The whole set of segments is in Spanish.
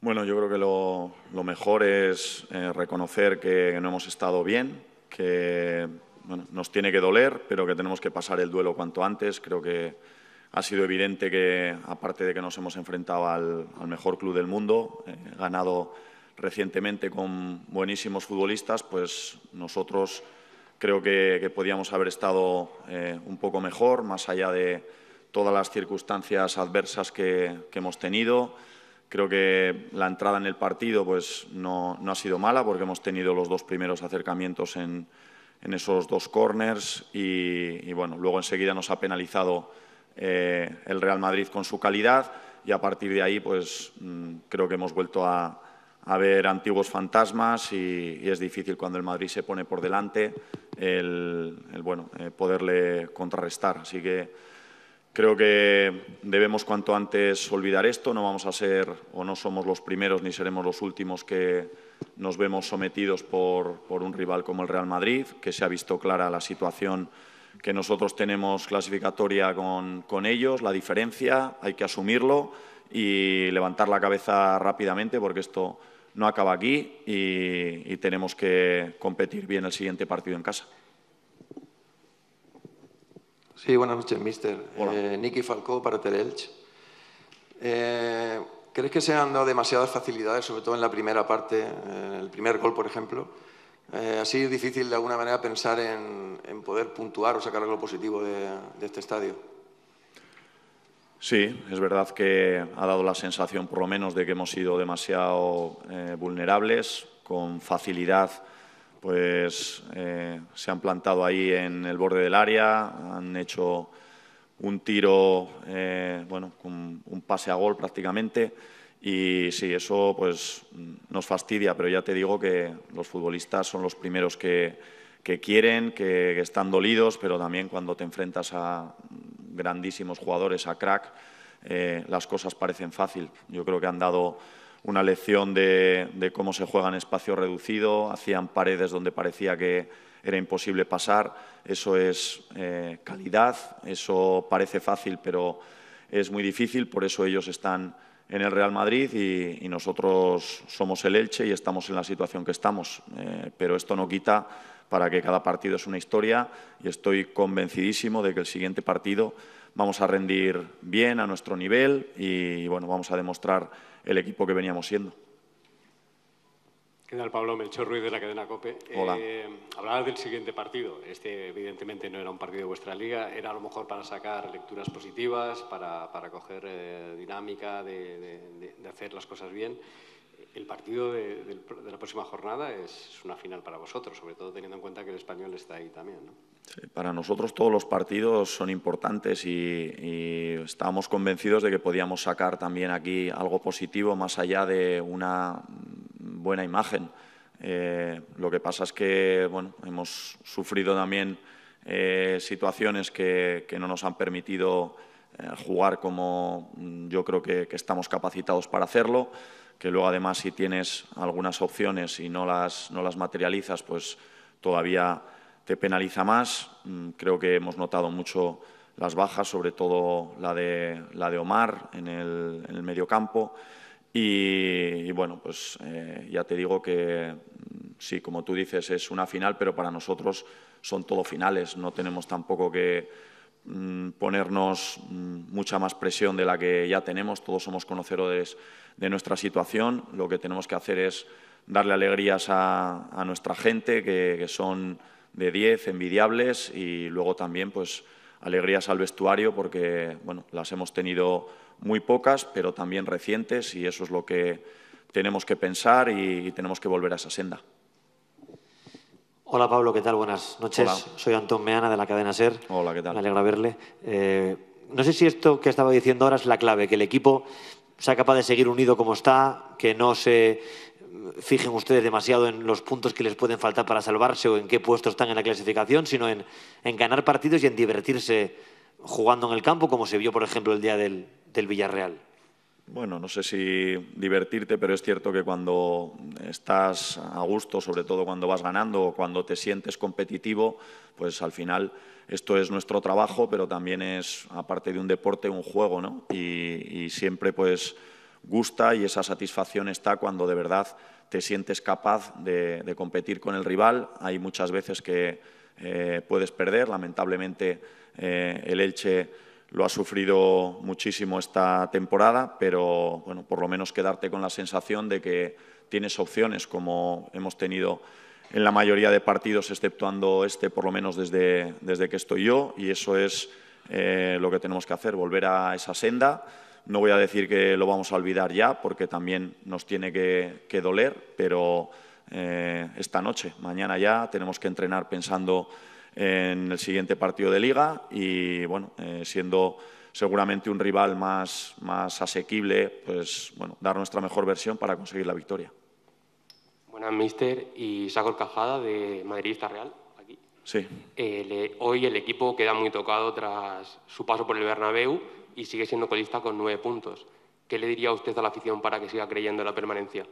Bueno, yo creo que lo, mejor es eh, reconocer que no hemos estado bien, que nos tiene que doler, pero que tenemos que pasar el duelo cuanto antes. Creo que ha sido evidente que, aparte de que nos hemos enfrentado al, mejor club del mundo, eh, ganado recientemente con buenísimos futbolistas, pues nosotros creo que, podíamos haber estado eh, un poco mejor, más allá de todas las circunstancias adversas que hemos tenido. Creo que la entrada en el partido pues, no, no ha sido mala porque hemos tenido los dos primeros acercamientos en, esos dos corners y, bueno, luego enseguida nos ha penalizado eh, el Real Madrid con su calidad y a partir de ahí pues mm, creo que hemos vuelto a, ver antiguos fantasmas y, es difícil cuando el Madrid se pone por delante el, bueno, eh, poderle contrarrestar. Así que Creo que debemos cuanto antes olvidar esto. No vamos a ser o no somos los primeros ni seremos los últimos que nos vemos sometidos por, un rival como el Real Madrid, que se ha visto clara la situación que nosotros tenemos clasificatoria con, ellos, la diferencia, hay que asumirlo y levantar la cabeza rápidamente porque esto no acaba aquí y tenemos que competir bien el siguiente partido en casa. Sí, buenas noches, mister. Eh, Nicky Falcó para Teleelch. Eh, ¿Crees que se han dado demasiadas facilidades, sobre todo en la primera parte, en eh, el primer gol, por ejemplo? Eh, así difícil de alguna manera pensar en, poder puntuar o sacar algo positivo de, este estadio. Sí, es verdad que ha dado la sensación, por lo menos, de que hemos sido demasiado eh, vulnerables, con facilidad pues eh, se han plantado ahí en el borde del área, han hecho un tiro, eh, bueno, un, pase a gol prácticamente. Y sí, eso pues nos fastidia, pero ya te digo que los futbolistas son los primeros que, quieren, que, están dolidos, pero también cuando te enfrentas a grandísimos jugadores, a crack, eh, las cosas parecen fácil. Yo creo que han dado una lección de, cómo se juega en espacio reducido, hacían paredes donde parecía que era imposible pasar. Eso es eh, calidad, eso parece fácil, pero es muy difícil, por eso ellos están en el Real Madrid y, nosotros somos el Elche y estamos en la situación que estamos. Eh, pero esto no quita para que cada partido es una historia y estoy convencidísimo de que el siguiente partido vamos a rendir bien a nuestro nivel y bueno, vamos a demostrar el equipo que veníamos siendo. ¿Qué tal, Pablo? Melchor Ruiz de la cadena COPE. Hola. Eh, del siguiente partido. Este, evidentemente, no era un partido de vuestra liga. Era a lo mejor para sacar lecturas positivas, para, coger eh, dinámica, de, hacer las cosas bien. El partido de, la próxima jornada es, es, una final para vosotros, sobre todo teniendo en cuenta que el español está ahí también. ¿no? Para nosotros todos los partidos son importantes y, y, estábamos convencidos de que podíamos sacar también aquí algo positivo más allá de una buena imagen. Eh, lo que pasa es que bueno, hemos sufrido también eh, situaciones que, no nos han permitido eh, jugar como yo creo que, que estamos capacitados para hacerlo, que luego además si tienes algunas opciones y no las, no las materializas, pues todavía penaliza más. Mm, creo que hemos notado mucho las bajas, sobre todo la de, la de Omar en el, en el Y, bueno, pues eh, ya te digo que mm, sí, como tú dices, es una final, pero para nosotros son todo finales. No tenemos tampoco que mm, ponernos mucha más presión de la que ya tenemos. Todos somos conocedores de nuestra situación. Lo que tenemos que hacer es darle alegrías a, nuestra gente, que son de 10, envidiables, y luego también pues, alegrías al vestuario, porque bueno, las hemos tenido muy pocas, pero también recientes, y eso es lo que tenemos que pensar y, tenemos que volver a esa senda. Hola Pablo, ¿qué tal? Buenas noches. Soy Antón Meana de la cadena SER. Hola, ¿qué tal? Me alegra verle. Eh, no sé si esto que estaba diciendo ahora es la clave, que el equipo sea capaz de seguir unido como está, que no se fijen ustedes demasiado en los puntos que les pueden faltar para salvarse o en qué puesto están en la clasificación, sino en, ganar partidos y en divertirse jugando en el campo, como se vio, por ejemplo, el día del, Villarreal. Bueno, no sé si divertirte, pero es cierto que cuando estás a gusto, sobre todo cuando vas ganando o cuando te sientes competitivo, pues al final esto es nuestro trabajo, pero también es, aparte de un deporte, un juego, ¿no? y siempre pues gusta y esa satisfacción está cuando de verdad te sientes capaz de, competir con el rival. Hay muchas veces que eh, puedes perder, lamentablemente eh, el Elche lo ha sufrido muchísimo esta temporada, pero por lo menos quedarte con la sensación de que tienes opciones como hemos tenido en la mayoría de partidos, exceptuando este, por lo menos desde, que estoy yo, y eso es eh, lo que tenemos que hacer, volver a esa senda. No voy a decir que lo vamos a olvidar ya, porque también nos tiene que, doler, pero eh, esta noche, mañana ya, tenemos que entrenar pensando en el siguiente partido de liga y, bueno, eh, siendo seguramente un rival más, asequible, pues, bueno, dar nuestra mejor versión para conseguir la victoria. Buenas, mister. Y Saco Cajada de Madridista Real. Aquí. Sí. Eh, hoy el equipo queda muy tocado tras su paso por el Bernabéu y sigue siendo colista con nueve puntos. ¿Qué le diría usted a la afición para que siga creyendo en la permanencia?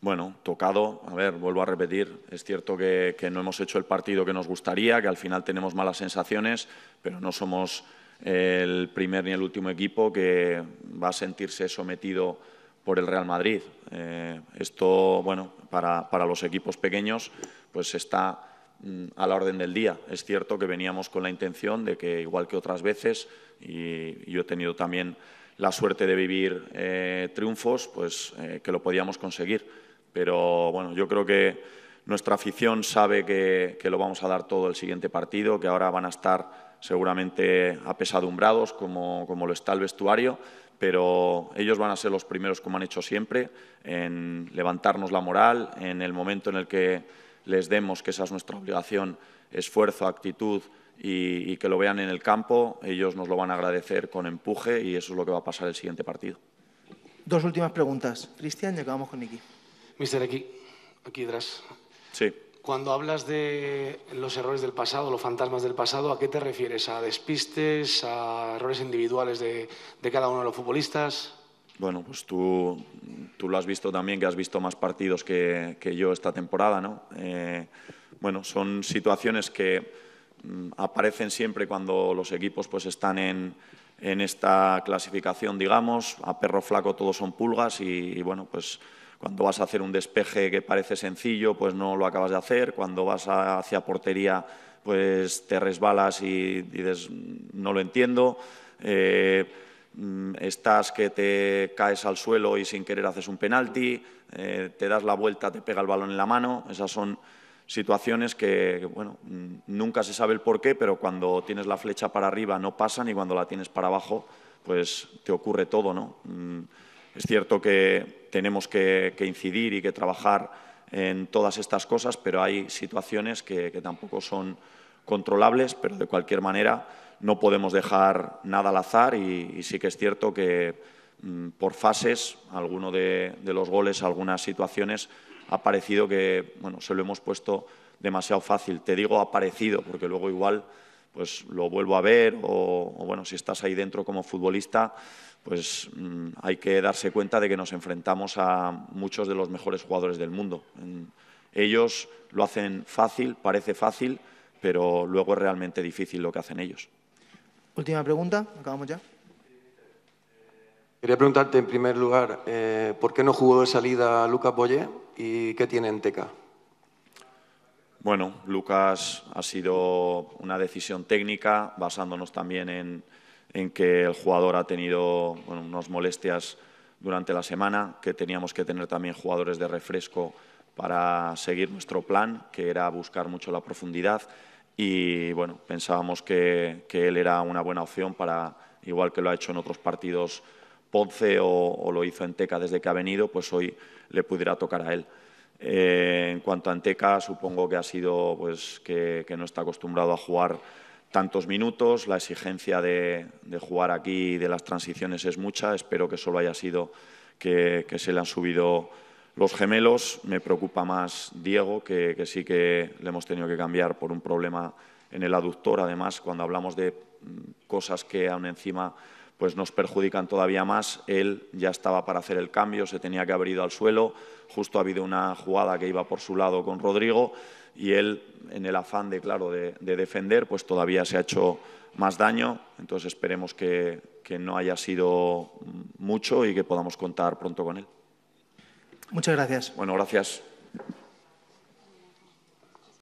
Bueno, tocado, a ver, vuelvo a repetir, es cierto que, no hemos hecho el partido que nos gustaría, que al final tenemos malas sensaciones, pero no somos eh, el primer ni el último equipo que va a sentirse sometido por el Real Madrid. Eh, esto, bueno, para, para los equipos pequeños, pues está Mm, a la orden del día. Es cierto que veníamos con la intención de que, igual que otras veces, y yo he tenido también la suerte de vivir eh, triunfos, pues eh, que lo podíamos conseguir. Pero bueno, yo creo que nuestra afición sabe que, lo vamos a dar todo el siguiente partido, que ahora van a estar seguramente apesadumbrados como lo está el vestuario, pero ellos van a ser los primeros, como han hecho siempre, en levantarnos la moral en el momento en el que les demos, que esa es nuestra obligación, esfuerzo, actitud y, que lo vean en el campo, ellos nos lo van a agradecer con empuje y eso es lo que va a pasar el siguiente partido. Dos últimas preguntas. Cristian, y acabamos con Nicky. Mister, aquí, aquí atrás. Sí. Cuando hablas de los errores del pasado, los fantasmas del pasado, ¿a qué te refieres? ¿A despistes, a errores individuales de cada uno de los futbolistas? Bueno, pues tú tú lo has visto también, que has visto más partidos que, yo esta temporada, ¿no? Eh, bueno, son situaciones que mm, aparecen siempre cuando los equipos pues, están en, en, esta clasificación, digamos, a perro flaco todos son pulgas y, bueno, pues cuando vas a hacer un despeje que parece sencillo, pues no lo acabas de hacer, cuando vas hacia portería, pues te resbalas y, y dices, mm, no lo entiendo. Eh, Mm, estás que te caes al suelo y sin querer haces un penalti, eh, te das la vuelta, te pega el balón en la mano. Esas son situaciones que, bueno, mm, nunca se sabe el porqué, pero cuando tienes la flecha para arriba no pasan y cuando la tienes para abajo, pues te ocurre todo, ¿no? Mm, es cierto que tenemos que, incidir y que trabajar en todas estas cosas, pero hay situaciones que tampoco son controlables, pero de cualquier manera no podemos dejar nada al azar y, sí que es cierto que mm, por fases, alguno de, los goles, algunas situaciones, ha parecido que bueno, se lo hemos puesto demasiado fácil. Te digo ha parecido, porque luego igual pues lo vuelvo a ver o, bueno, si estás ahí dentro como futbolista, pues mm, hay que darse cuenta de que nos enfrentamos a muchos de los mejores jugadores del mundo. ellos lo hacen fácil, parece fácil, pero luego es realmente difícil lo que hacen ellos. Última pregunta, acabamos ya. Quería preguntarte en primer lugar, eh, ¿por qué no jugó de salida Lucas Boyer y qué tiene en Teca? Bueno, Lucas ha sido una decisión técnica, basándonos también en, que el jugador ha tenido unos unas molestias durante la semana, que teníamos que tener también jugadores de refresco para seguir nuestro plan, que era buscar mucho la profundidad y bueno, pensábamos que, él era una buena opción para, igual que lo ha hecho en otros partidos Ponce o, lo hizo Teca desde que ha venido, pues hoy le pudiera tocar a él. Eh, en cuanto a Anteca, supongo que ha sido pues, que, no está acostumbrado a jugar tantos minutos, la exigencia de, jugar aquí y de las transiciones es mucha, espero que solo haya sido que se le han subido los gemelos, me preocupa más Diego, que, sí que le hemos tenido que cambiar por un problema en el aductor. Además, cuando hablamos de mm, cosas que aún encima pues, nos perjudican todavía más, él ya estaba para hacer el cambio, se tenía que haber ido al suelo, justo ha habido una jugada que iba por su lado con Rodrigo y él, en el afán de, claro, de, defender, pues todavía se ha hecho más daño, entonces esperemos que no haya sido mucho y que podamos contar pronto con él. Muchas gracias. Bueno, gracias.